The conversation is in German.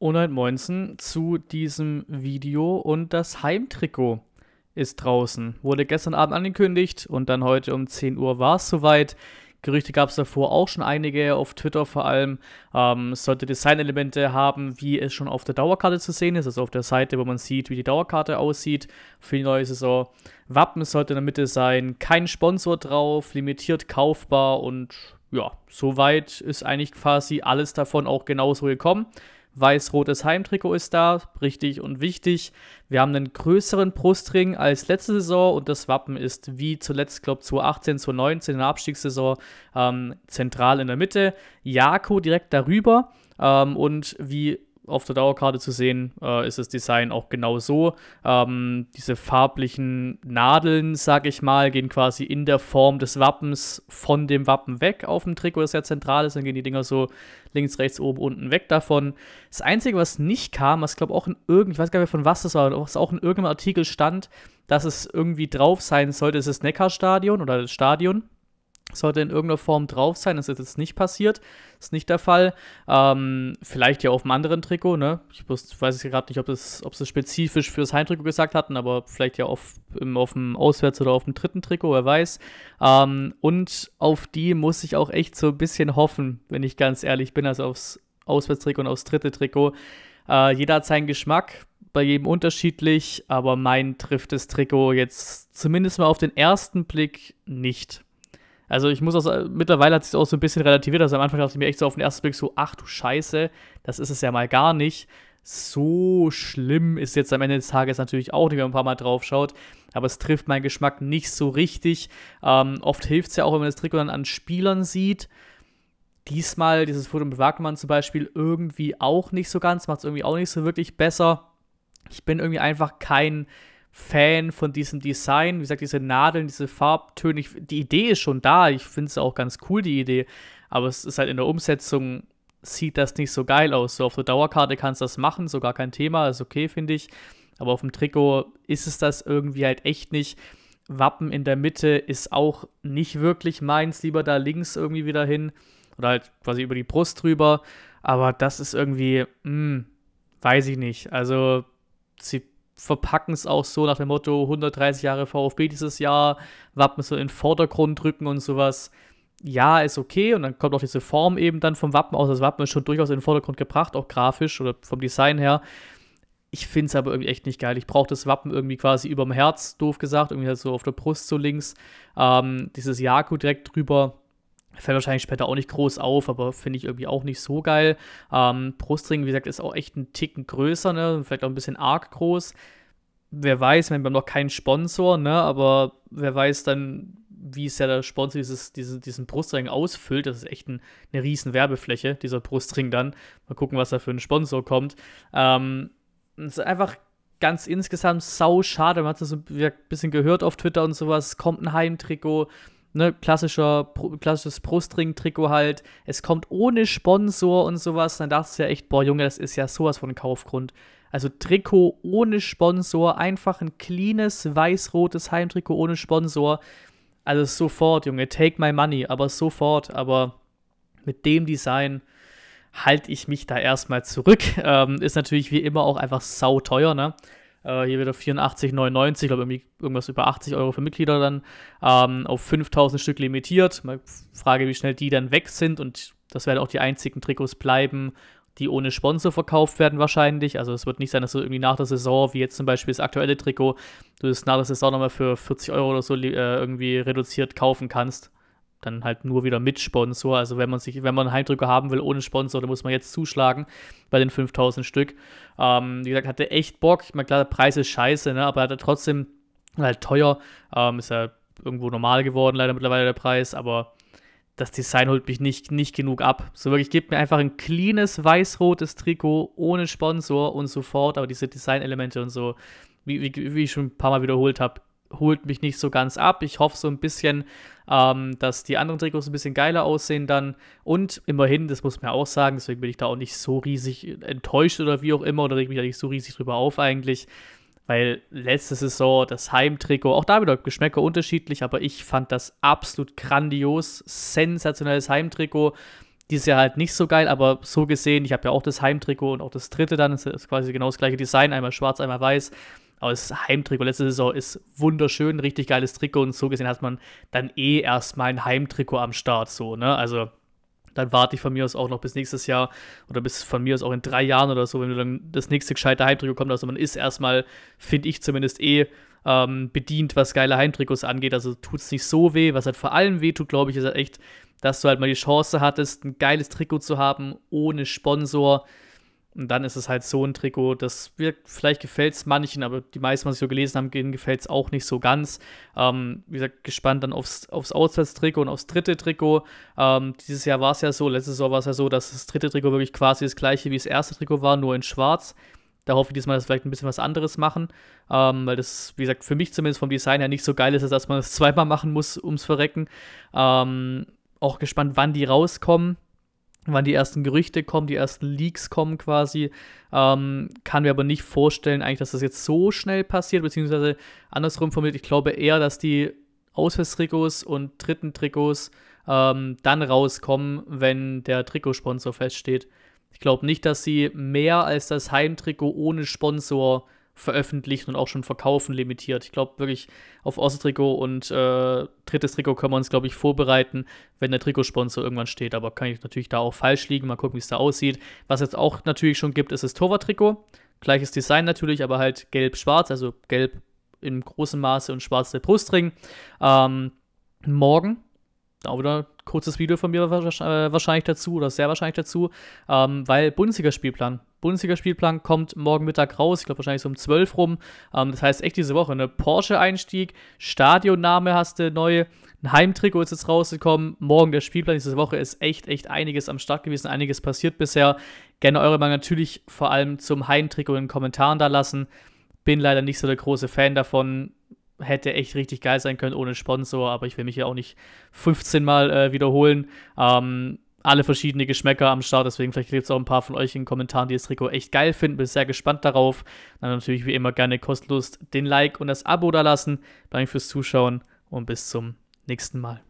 Onald Moinsen zu diesem Video und das Heimtrikot ist draußen. Wurde gestern Abend angekündigt und dann heute um 10 Uhr war es soweit. Gerüchte gab es davor auch schon einige, auf Twitter vor allem. Ähm, es sollte Designelemente haben, wie es schon auf der Dauerkarte zu sehen ist, also auf der Seite, wo man sieht, wie die Dauerkarte aussieht für die neue Saison. Wappen sollte in der Mitte sein, kein Sponsor drauf, limitiert kaufbar und ja, soweit ist eigentlich quasi alles davon auch genauso gekommen. Weiß-rotes Heimtrikot ist da, richtig und wichtig. Wir haben einen größeren Brustring als letzte Saison und das Wappen ist wie zuletzt, glaube ich, 2018, 2019 in der Abstiegssaison ähm, zentral in der Mitte. Jako direkt darüber ähm, und wie auf der Dauerkarte zu sehen, äh, ist das Design auch genau so. Ähm, diese farblichen Nadeln, sag ich mal, gehen quasi in der Form des Wappens von dem Wappen weg auf dem Trikot, das ja zentral ist. Dann gehen die Dinger so links, rechts, oben, unten weg davon. Das Einzige, was nicht kam, was glaube auch in irgendeinem, ich weiß gar nicht von was das war, was auch in irgendeinem Artikel stand, dass es irgendwie drauf sein sollte, ist das Neckarstadion oder das Stadion sollte in irgendeiner Form drauf sein. Das ist jetzt nicht passiert, ist nicht der Fall. Ähm, vielleicht ja auf dem anderen Trikot, ne? Ich weiß, weiß gerade nicht, ob das, ob das spezifisch fürs Heimtrikot gesagt hatten, aber vielleicht ja auf, im, auf dem Auswärts- oder auf dem dritten Trikot, wer weiß. Ähm, und auf die muss ich auch echt so ein bisschen hoffen, wenn ich ganz ehrlich bin, also aufs Auswärtstrikot und aufs dritte Trikot. Äh, jeder hat seinen Geschmack, bei jedem unterschiedlich, aber mein trifft das Trikot jetzt zumindest mal auf den ersten Blick nicht. Also ich muss auch, äh, mittlerweile hat sich auch so ein bisschen relativiert. Also am Anfang dachte ich mir echt so auf den ersten Blick so, ach du Scheiße, das ist es ja mal gar nicht. So schlimm ist jetzt am Ende des Tages natürlich auch, wenn man ein paar Mal drauf schaut. Aber es trifft meinen Geschmack nicht so richtig. Ähm, oft hilft es ja auch, wenn man das Trikot dann an Spielern sieht. Diesmal, dieses Foto mit Wagnermann zum Beispiel, irgendwie auch nicht so ganz, macht es irgendwie auch nicht so wirklich besser. Ich bin irgendwie einfach kein Fan von diesem Design. Wie gesagt, diese Nadeln, diese Farbtöne. Ich, die Idee ist schon da. Ich finde es auch ganz cool, die Idee. Aber es ist halt in der Umsetzung, sieht das nicht so geil aus. So auf der Dauerkarte kannst du das machen, so gar kein Thema, ist okay, finde ich. Aber auf dem Trikot ist es das irgendwie halt echt nicht. Wappen in der Mitte ist auch nicht wirklich meins, lieber da links irgendwie wieder hin. Oder halt quasi über die Brust drüber. Aber das ist irgendwie, mh, hm, weiß ich nicht. Also, sie verpacken es auch so nach dem Motto 130 Jahre VfB dieses Jahr, Wappen so in den Vordergrund rücken und sowas. Ja, ist okay. Und dann kommt auch diese Form eben dann vom Wappen aus. Das Wappen ist schon durchaus in den Vordergrund gebracht, auch grafisch oder vom Design her. Ich finde es aber irgendwie echt nicht geil. Ich brauche das Wappen irgendwie quasi über dem Herz, doof gesagt, irgendwie halt so auf der Brust so links. Ähm, dieses Jaku direkt drüber Fällt wahrscheinlich später auch nicht groß auf, aber finde ich irgendwie auch nicht so geil. Ähm, Brustring, wie gesagt, ist auch echt ein Ticken größer, ne? Vielleicht auch ein bisschen arg groß. Wer weiß, wir haben noch keinen Sponsor, ne? Aber wer weiß dann, wie es ja der Sponsor dieses, diesen, diesen Brustring ausfüllt. Das ist echt ein, eine riesen Werbefläche, dieser Brustring dann. Mal gucken, was da für ein Sponsor kommt. Ähm, es ist einfach ganz insgesamt sau schade. Man hat es ein bisschen gehört auf Twitter und sowas. Kommt ein Heimtrikot ne, klassischer, klassisches Brustring-Trikot halt, es kommt ohne Sponsor und sowas, dann dachte ich ja echt, boah Junge, das ist ja sowas von Kaufgrund. Also Trikot ohne Sponsor, einfach ein cleanes, weiß-rotes Heimtrikot ohne Sponsor. Also sofort, Junge, take my money, aber sofort, aber mit dem Design halte ich mich da erstmal zurück. Ähm, ist natürlich wie immer auch einfach sauteuer, ne? Äh, hier wieder 84,99, glaube irgendwie irgendwas über 80 Euro für Mitglieder dann, ähm, auf 5000 Stück limitiert. Mal Frage, wie schnell die dann weg sind und das werden auch die einzigen Trikots bleiben, die ohne Sponsor verkauft werden wahrscheinlich. Also es wird nicht sein, dass du irgendwie nach der Saison, wie jetzt zum Beispiel das aktuelle Trikot, du es nach der Saison nochmal für 40 Euro oder so äh, irgendwie reduziert kaufen kannst dann halt nur wieder mit Sponsor. Also wenn man sich, wenn man einen Heimdrücker haben will ohne Sponsor, dann muss man jetzt zuschlagen bei den 5000 Stück. Ähm, wie gesagt, hatte echt Bock. Ich meine, klar, der Preis ist scheiße, ne? aber hat trotzdem halt teuer. Ähm, ist ja irgendwo normal geworden, leider mittlerweile der Preis, aber das Design holt mich nicht, nicht genug ab. So wirklich, gebt mir einfach ein cleanes weiß-rotes Trikot ohne Sponsor und so fort, aber diese Designelemente und so, wie, wie, wie ich schon ein paar Mal wiederholt habe, holt mich nicht so ganz ab. Ich hoffe so ein bisschen, ähm, dass die anderen Trikots ein bisschen geiler aussehen dann. Und immerhin, das muss man auch sagen, deswegen bin ich da auch nicht so riesig enttäuscht oder wie auch immer oder reg mich da nicht so riesig drüber auf eigentlich. Weil letzte Saison das Heimtrikot, auch da wieder Geschmäcker unterschiedlich, aber ich fand das absolut grandios, sensationelles Heimtrikot. Dieses Jahr halt nicht so geil, aber so gesehen, ich habe ja auch das Heimtrikot und auch das dritte dann, das ist quasi genau das gleiche Design, einmal schwarz, einmal weiß aus Heimtrikot letzte Saison ist wunderschön, richtig geiles Trikot und so gesehen hat man dann eh erstmal ein Heimtrikot am Start, so, ne? Also dann warte ich von mir aus auch noch bis nächstes Jahr oder bis von mir aus auch in drei Jahren oder so, wenn dann das nächste gescheite Heimtrikot kommt. Also man ist erstmal, finde ich zumindest eh, ähm, bedient, was geile Heimtrikots angeht. Also tut es nicht so weh. Was halt vor allem weh tut, glaube ich, ist halt echt, dass du halt mal die Chance hattest, ein geiles Trikot zu haben, ohne Sponsor, und dann ist es halt so ein Trikot, das wirkt, vielleicht gefällt es manchen, aber die meisten, was ich so gelesen habe, denen gefällt es auch nicht so ganz. Ähm, wie gesagt, gespannt dann aufs, aufs Auswärtstrikot und aufs dritte Trikot. Ähm, dieses Jahr war es ja so, letztes Jahr war es ja so, dass das dritte Trikot wirklich quasi das gleiche wie das erste Trikot war, nur in schwarz. Da hoffe ich diesmal, dass wir vielleicht ein bisschen was anderes machen, ähm, weil das, wie gesagt, für mich zumindest vom Design her nicht so geil ist, dass man es das zweimal machen muss, ums Verrecken. Ähm, auch gespannt, wann die rauskommen wann die ersten Gerüchte kommen, die ersten Leaks kommen quasi. Ähm, kann mir aber nicht vorstellen, eigentlich, dass das jetzt so schnell passiert, beziehungsweise andersrum formuliert, ich glaube eher, dass die Auswärtstrikots und dritten Trikots ähm, dann rauskommen, wenn der Trikotsponsor feststeht. Ich glaube nicht, dass sie mehr als das Heimtrikot ohne Sponsor veröffentlichen und auch schon verkaufen limitiert. Ich glaube wirklich auf Osttrikot und äh, drittes Trikot können wir uns, glaube ich, vorbereiten, wenn der Trikotsponsor irgendwann steht. Aber kann ich natürlich da auch falsch liegen. Mal gucken, wie es da aussieht. Was jetzt auch natürlich schon gibt, ist das Torwarttrikot. Gleiches Design natürlich, aber halt gelb-schwarz, also gelb im großen Maße und schwarz der Brustring. Ähm, morgen auch wieder ein kurzes Video von mir äh, wahrscheinlich dazu oder sehr wahrscheinlich dazu, ähm, weil Bundesligaspielplan. Bundesligaspielplan kommt morgen Mittag raus, ich glaube wahrscheinlich so um 12 rum. Ähm, das heißt echt diese Woche, ne? Porsche-Einstieg, Stadionname hast du neu, ein Heimtrikot ist jetzt rausgekommen, morgen der Spielplan diese Woche ist echt, echt einiges am Start gewesen, einiges passiert bisher. Gerne eure Meinung natürlich vor allem zum Heimtrikot in den Kommentaren da lassen. Bin leider nicht so der große Fan davon hätte echt richtig geil sein können ohne Sponsor, aber ich will mich ja auch nicht 15 Mal äh, wiederholen. Ähm, alle verschiedene Geschmäcker am Start, deswegen vielleicht gibt es auch ein paar von euch in den Kommentaren, die das Trikot echt geil finden. Bin sehr gespannt darauf. Dann natürlich wie immer gerne kostenlos den Like und das Abo da lassen. Danke fürs Zuschauen und bis zum nächsten Mal.